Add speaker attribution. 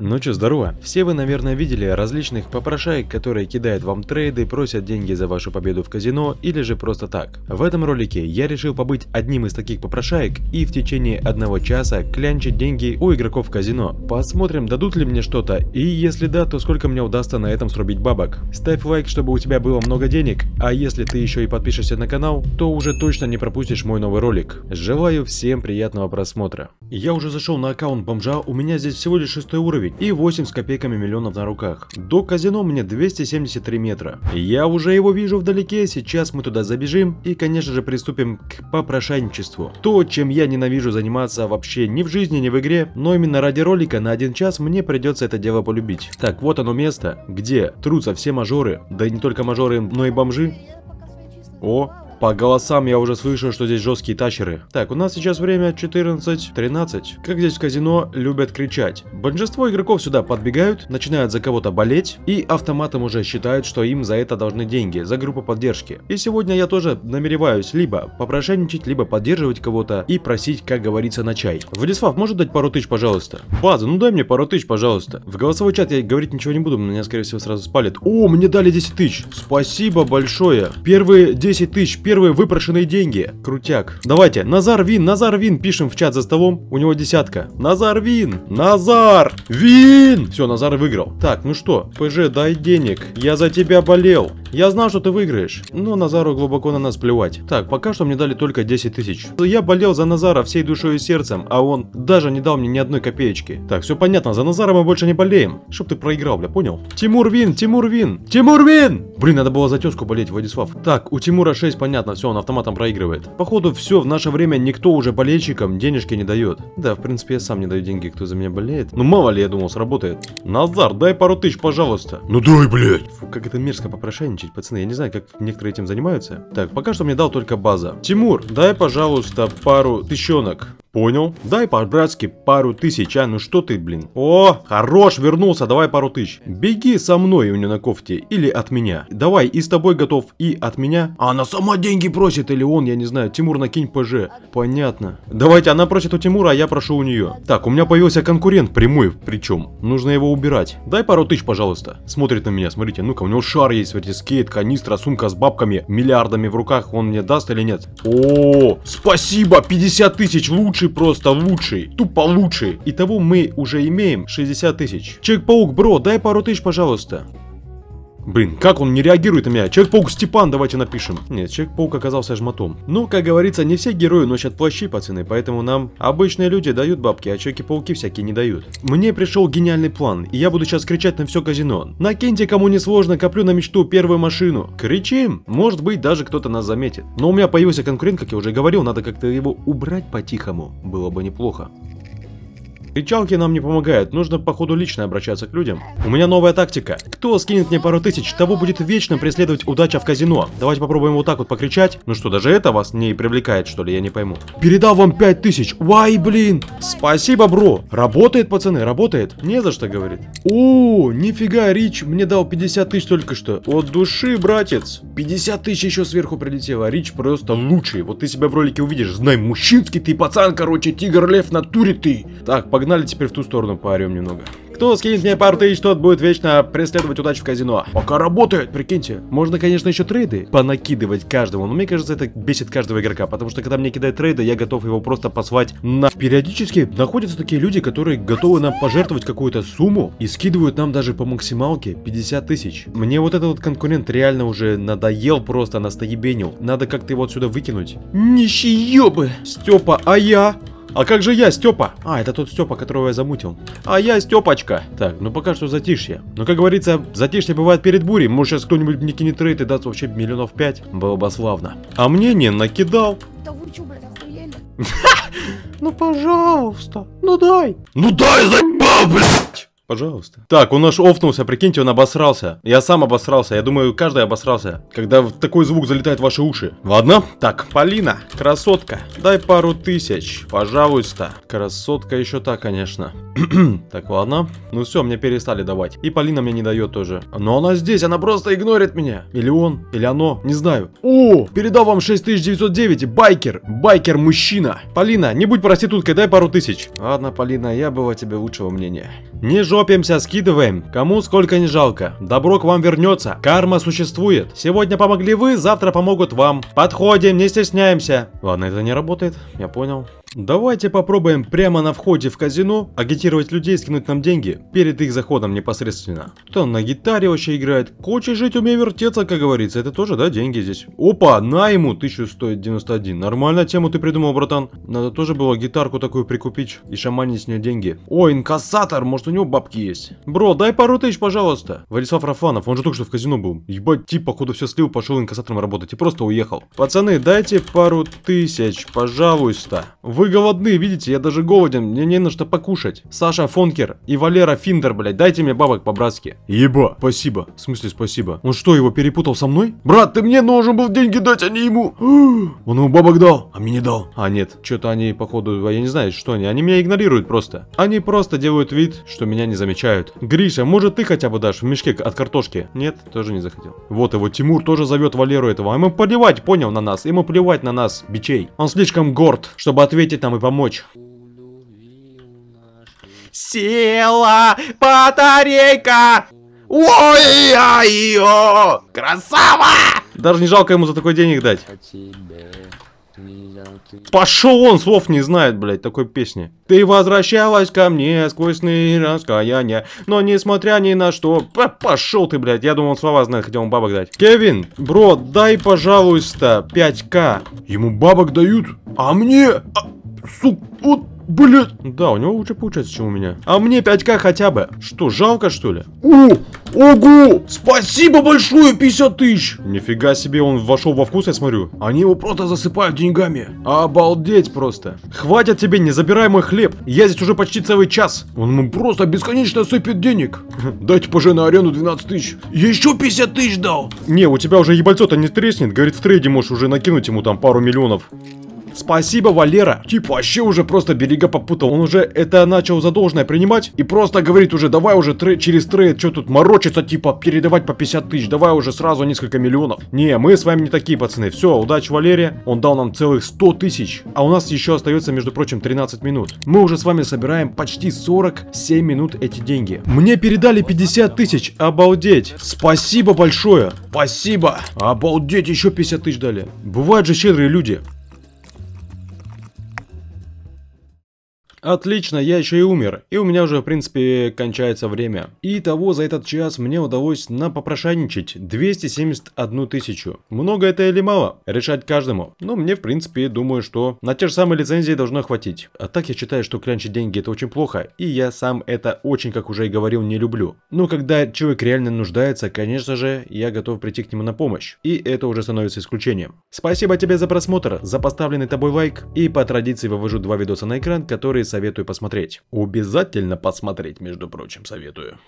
Speaker 1: Ну чё, здорово. Все вы, наверное, видели различных попрошаек, которые кидают вам трейды, просят деньги за вашу победу в казино или же просто так. В этом ролике я решил побыть одним из таких попрошаек и в течение одного часа клянчить деньги у игроков в казино. Посмотрим, дадут ли мне что-то, и если да, то сколько мне удастся на этом срубить бабок. Ставь лайк, чтобы у тебя было много денег, а если ты еще и подпишешься на канал, то уже точно не пропустишь мой новый ролик. Желаю всем приятного просмотра. Я уже зашел на аккаунт бомжа, у меня здесь всего лишь шестой уровень 9 и 8 с копейками миллионов на руках. До казино мне 273 метра. Я уже его вижу вдалеке, сейчас мы туда забежим и, конечно же, приступим к попрошайничеству. То, чем я ненавижу заниматься вообще ни в жизни, ни в игре, но именно ради ролика на один час мне придется это дело полюбить. Так, вот оно место, где трутся все мажоры, да и не только мажоры, но и бомжи. О, по голосам я уже слышал, что здесь жесткие тачеры. Так, у нас сейчас время 14.13. Как здесь в казино любят кричать. Большинство игроков сюда подбегают, начинают за кого-то болеть и автоматом уже считают, что им за это должны деньги, за группу поддержки. И сегодня я тоже намереваюсь либо попрошайничать, либо поддерживать кого-то и просить, как говорится, на чай. Владислав, может дать пару тысяч, пожалуйста? База, ну дай мне пару тысяч, пожалуйста. В голосовой чат я говорить ничего не буду, меня, скорее всего, сразу спалит. О, мне дали 10 тысяч. Спасибо большое. Первые 10 тысяч первые выпрошенные деньги. Крутяк. Давайте, Назар Вин, Назар Вин, пишем в чат за столом. У него десятка. Назар Вин, Назар Вин. Все, Назар выиграл. Так, ну что, ПЖ, дай денег. Я за тебя болел. Я знал, что ты выиграешь, но Назару глубоко на нас плевать. Так, пока что мне дали только 10 тысяч. Я болел за Назара всей душой и сердцем, а он даже не дал мне ни одной копеечки. Так, все понятно, за Назара мы больше не болеем. Чтоб ты проиграл, бля, понял? Тимур Вин, Тимур Вин, Тимур Вин! Блин, надо было за тезку болеть, Владислав. Так, у Тимура 6, понятно, все, он автоматом проигрывает. Походу, все, в наше время никто уже болельщикам денежки не дает. Да, в принципе, я сам не даю деньги, кто за меня болеет. Ну, мало ли, я думал, сработает. Назар, дай пару тысяч, пожалуйста. Ну дай, блядь. Фу, как это мерзко попрошайничать сотрудничать, пацаны. Я не знаю, как некоторые этим занимаются. Так, пока что мне дал только база. Тимур, дай, пожалуйста, пару тыщенок. Понял. Дай по-братски пару тысяч, а ну что ты, блин. О, хорош, вернулся, давай пару тысяч. Беги со мной у нее на кофте или от меня. Давай, и с тобой готов, и от меня. А она сама деньги просит, или он, я не знаю. Тимур, накинь ПЖ. Понятно. Давайте, она просит у Тимура, а я прошу у нее. Так, у меня появился конкурент, прямой причем. Нужно его убирать. Дай пару тысяч, пожалуйста. Смотрит на меня, смотрите, ну-ка, у него шар есть, смотрите, каскет, канистра, сумка с бабками, миллиардами в руках он мне даст или нет? О, спасибо, 50 тысяч, лучший просто, лучший, тупо лучший. Итого мы уже имеем 60 тысяч. Человек-паук, бро, дай пару тысяч, пожалуйста. Блин, как он не реагирует на меня? Человек-паук Степан, давайте напишем. Нет, Человек-паук оказался жмотом. Ну, как говорится, не все герои носят плащи, пацаны, поэтому нам обычные люди дают бабки, а Человеки-пауки всякие не дают. Мне пришел гениальный план, и я буду сейчас кричать на все казино. На Кенте, кому не сложно, коплю на мечту первую машину. Кричим! Может быть, даже кто-то нас заметит. Но у меня появился конкурент, как я уже говорил, надо как-то его убрать по-тихому. Было бы неплохо. Кричалки нам не помогают, нужно походу лично обращаться к людям. У меня новая тактика. Кто скинет мне пару тысяч, того будет вечно преследовать удача в казино. Давайте попробуем вот так вот покричать. Ну что, даже это вас не привлекает, что ли, я не пойму. Передал вам пять тысяч. Вай, блин. Спасибо, бро. Работает, пацаны, работает. Не за что, говорит. О, нифига, Рич мне дал 50 тысяч только что. От души, братец. 50 тысяч еще сверху прилетело. А Рич просто лучший. Вот ты себя в ролике увидишь. Знай, мужчинский ты пацан, короче, тигр-лев на туре ты. Так, погнали Погнали теперь в ту сторону поорем немного. Кто скинет мне пару тысяч, тот будет вечно преследовать удачу в казино. Пока работает, прикиньте. Можно, конечно, еще трейды понакидывать каждому, но мне кажется, это бесит каждого игрока, потому что когда мне кидают трейды, я готов его просто посвать. на... Периодически находятся такие люди, которые готовы нам пожертвовать какую-то сумму и скидывают нам даже по максималке 50 тысяч. Мне вот этот вот конкурент реально уже надоел просто, настоебенил. Надо как-то его отсюда выкинуть. Нищие бы. Степа, а я? А как же я, Степа? А, это тот Степа, которого я замутил. А я Степочка. Так, ну пока что затишье. Но, как говорится, затишье бывает перед бурей. Может, сейчас кто-нибудь мне кинет рейд и даст вообще миллионов пять. Было бы славно. А мне не накидал. Да вы чё, блядь, охуели? Ну, пожалуйста. Ну, дай. Ну, дай, заебал, блядь. Пожалуйста. Так, он аж офнулся, прикиньте, он обосрался. Я сам обосрался, я думаю, каждый обосрался, когда такой звук залетает в ваши уши. Ладно, так, Полина, красотка, дай пару тысяч, пожалуйста. Красотка еще та, конечно. так, ладно. Ну все, мне перестали давать. И Полина мне не дает тоже. Но она здесь, она просто игнорит меня. Или он, или оно, не знаю. О, передал вам 6909, байкер, байкер-мужчина. Полина, не будь проституткой, дай пару тысяч. Ладно, Полина, я была тебе лучшего мнения. Не жаль топимся, скидываем. Кому сколько не жалко. Добро к вам вернется. Карма существует. Сегодня помогли вы, завтра помогут вам. Подходим, не стесняемся. Ладно, это не работает. Я понял. Давайте попробуем прямо на входе в казино агитировать людей скинуть нам деньги перед их заходом непосредственно. Кто на гитаре вообще играет. Хочешь жить, умей вертеться, как говорится. Это тоже, да, деньги здесь. Опа, на ему 1191. Нормальная тему ты придумал, братан. Надо тоже было гитарку такую прикупить и шаманить с нее деньги. О, инкассатор, может у него бабки есть. Бро, дай пару тысяч, пожалуйста. Владислав Рафанов, он же только что в казино был. Ебать, тип, походу все слил, пошел инкассатором работать и просто уехал. Пацаны, дайте пару тысяч, пожалуйста. Вы голодны, видите, я даже голоден, мне не на что покушать. Саша Фонкер и Валера Финдер, блядь, дайте мне бабок по-братски. Еба. Спасибо. В смысле спасибо? Он что, его перепутал со мной? Брат, ты мне должен был деньги дать, а не ему. Он ему бабок дал, а мне не дал. А нет, что-то они, походу, а я не знаю, что они. Они меня игнорируют просто. Они просто делают вид, что меня не замечают. Гриша, может ты хотя бы дашь в мешке от картошки? Нет, тоже не захотел. Вот его, Тимур тоже зовет Валеру этого. А ему плевать, понял, на нас. Ему плевать на нас, бичей. Он слишком горд, чтобы ответить выйти там и помочь. Села батарейка! ой ой ой Красава! Даже не жалко ему за такой денег дать. Пошел он, слов не знает, блядь, такой песни. Ты возвращалась ко мне сквозь сны раскаяния, но несмотря ни на что... Пошел ты, блядь, я думал, он слова знает, хотел ему бабок дать. Кевин, бро, дай, пожалуйста, 5к. Ему бабок дают? А мне? А, Сука, вот, блядь. Да, у него лучше получается, чем у меня. А мне 5к хотя бы. Что, жалко, что ли? О, ого, спасибо большое, 50 тысяч. Нифига себе, он вошел во вкус, я смотрю. Они его просто засыпают деньгами. Обалдеть просто. Хватит тебе, не забирай мой хлеб. Я здесь уже почти целый час. Он ему просто бесконечно сыпет денег. Дайте поже на арену 12 тысяч. Еще 50 тысяч дал. Не, у тебя уже ебальцо-то не треснет. Говорит, в трейде можешь уже накинуть ему там пару миллионов. Спасибо, Валера. Типа вообще уже просто берега попутал. Он уже это начал за принимать и просто говорит уже, давай уже трей, через трейд, что тут морочиться, типа передавать по 50 тысяч, давай уже сразу несколько миллионов. Не, мы с вами не такие пацаны. Все, удачи, Валерия. Он дал нам целых 100 тысяч, а у нас еще остается, между прочим, 13 минут. Мы уже с вами собираем почти 47 минут эти деньги. Мне передали 50 тысяч, обалдеть. Спасибо большое. Спасибо. Обалдеть, еще 50 тысяч дали. Бывают же щедрые люди. Отлично, я еще и умер, и у меня уже, в принципе, кончается время. И того за этот час мне удалось напопрошайничать 271 тысячу. Много это или мало? Решать каждому. Но мне, в принципе, думаю, что на те же самые лицензии должно хватить. А так я считаю, что клянчить деньги это очень плохо, и я сам это очень, как уже и говорил, не люблю. Но когда человек реально нуждается, конечно же, я готов прийти к нему на помощь. И это уже становится исключением. Спасибо тебе за просмотр, за поставленный тобой лайк, и по традиции вывожу два видоса на экран, которые советую посмотреть. Обязательно посмотреть, между прочим, советую.